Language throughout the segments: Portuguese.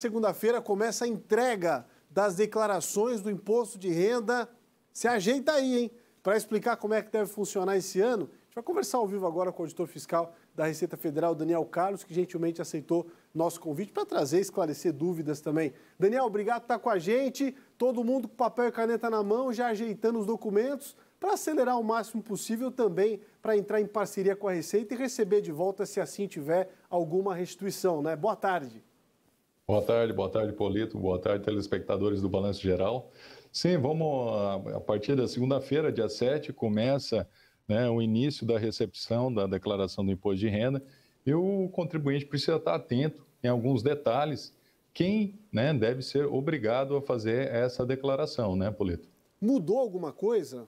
Segunda-feira começa a entrega das declarações do imposto de renda. Se ajeita aí, hein? Para explicar como é que deve funcionar esse ano, a gente vai conversar ao vivo agora com o auditor fiscal da Receita Federal, Daniel Carlos, que gentilmente aceitou nosso convite para trazer, esclarecer dúvidas também. Daniel, obrigado por estar com a gente. Todo mundo com papel e caneta na mão, já ajeitando os documentos para acelerar o máximo possível também para entrar em parceria com a Receita e receber de volta, se assim tiver, alguma restituição, né? Boa tarde. Boa tarde, boa tarde, Polito. Boa tarde, telespectadores do Balanço Geral. Sim, vamos. A partir da segunda-feira, dia 7, começa né, o início da recepção da declaração do imposto de renda e o contribuinte precisa estar atento em alguns detalhes. Quem né, deve ser obrigado a fazer essa declaração, né, Polito? Mudou alguma coisa?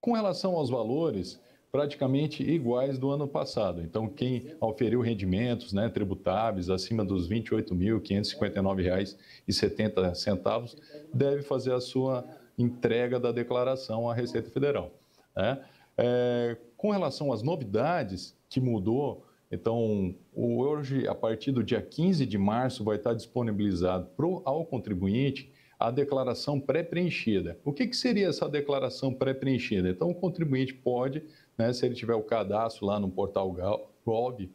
Com relação aos valores, praticamente iguais do ano passado. Então, quem auferiu rendimentos né, tributáveis acima dos R$ 28.559,70 deve fazer a sua entrega da declaração à Receita Federal. Né? É, com relação às novidades que mudou, então, hoje, a partir do dia 15 de março, vai estar disponibilizado pro, ao contribuinte a declaração pré-preenchida. O que, que, seria essa declaração pré-preenchida? Então, o contribuinte pode, né, se ele tiver o cadastro lá no portal GOB,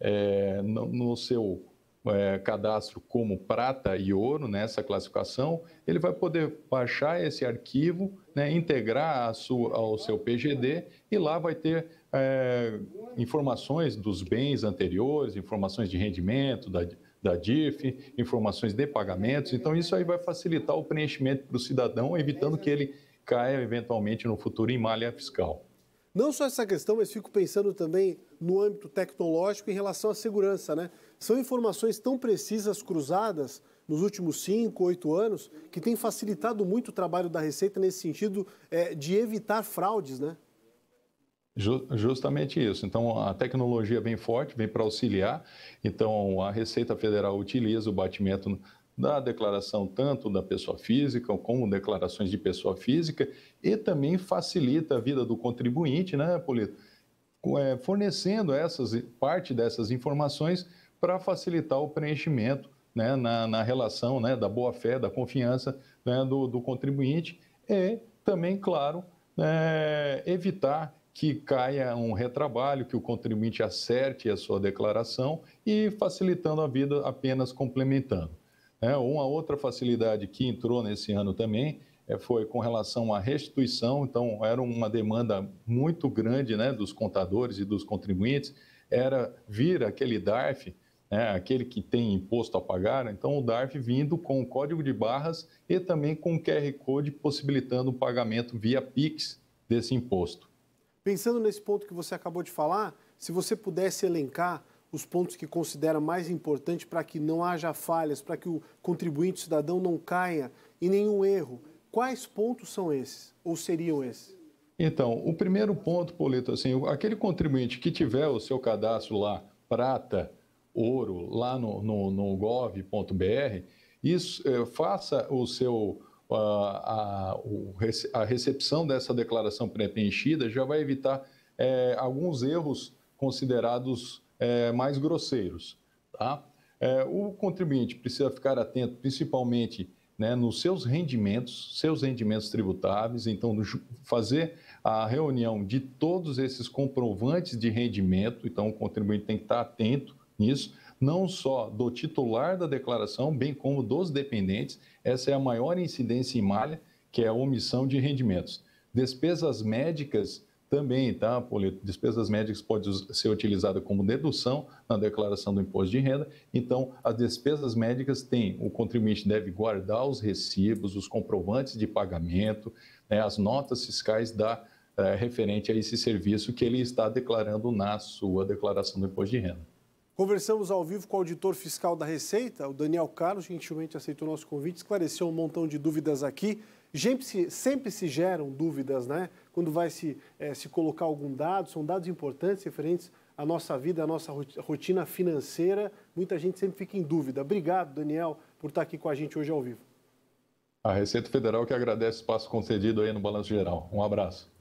é, no, no, seu é, cadastro como prata e ouro, nessa né, classificação, ele vai poder baixar esse arquivo, né, integrar sua, ao seu PGD e lá vai ter é, informações dos bens anteriores, informações de rendimento, da da DIF, informações de pagamentos. Então, isso aí vai facilitar o preenchimento para o cidadão, evitando que ele caia eventualmente no futuro em malha fiscal. Não só essa questão, mas fico pensando também no âmbito tecnológico em relação à segurança, né? São informações tão precisas, cruzadas, nos últimos 5, 8 anos, que tem facilitado muito o trabalho da Receita nesse sentido é, de evitar fraudes, né? Justamente isso. Então, a tecnologia vem forte, vem para auxiliar. Então, a Receita Federal utiliza o batimento da declaração tanto da pessoa física como declarações de pessoa física e também facilita a vida do contribuinte, né, Polito? É, fornecendo essas, parte dessas informações para facilitar o preenchimento né, na, na, relação né, da boa-fé, da confiança né, do, do, contribuinte e também, claro, é, evitar que caia um retrabalho, que o contribuinte acerte a sua declaração e facilitando a vida apenas complementando. É, uma outra facilidade que entrou nesse ano também é, foi com relação à restituição, então era uma demanda muito grande né, dos contadores e dos contribuintes, era vir aquele DARF, né, aquele que tem imposto a pagar, então o DARF vindo com o código de barras e também com o QR Code possibilitando o pagamento via PIX desse imposto. Pensando nesse ponto que você acabou de falar, se você pudesse elencar os pontos que considera mais importante para que não haja falhas, para que o contribuinte o cidadão não caia em nenhum erro, quais pontos são esses ou seriam esses? Então, o primeiro ponto, Polito, assim, aquele contribuinte que tiver o seu cadastro lá, prata, ouro, lá no, no, no gov.br, isso, eh, faça o seu a, a recepção dessa declaração pré-preenchida já vai evitar é, alguns erros considerados é, mais grosseiros. Tá? É, o contribuinte precisa ficar atento, principalmente né, nos seus rendimentos, seus rendimentos tributáveis, então fazer a reunião de todos esses comprovantes de rendimento, então o contribuinte tem que estar atento nisso, não só do titular da declaração, bem como dos dependentes. Essa é a maior incidência em malha, que é a omissão de rendimentos. Despesas médicas também, tá, Polito? Despesas médicas pode ser utilizada como dedução na declaração do imposto de renda. Então, as despesas médicas têm, o contribuinte deve guardar os recibos, os comprovantes de pagamento, né, as notas fiscais da é, referente a esse serviço que ele está declarando na sua declaração do imposto de renda. Conversamos ao vivo com o auditor fiscal da Receita, o Daniel Carlos, gentilmente aceitou o nosso convite, esclareceu um montão de dúvidas aqui. Sempre se, sempre se geram dúvidas, né? Quando vai se, é, se colocar algum dado, são dados importantes referentes à nossa vida, à nossa rotina financeira. Muita gente sempre fica em dúvida. Obrigado, Daniel, por estar aqui com a gente hoje ao vivo. A Receita Federal que agradece o espaço concedido aí no Balanço Geral. Um abraço.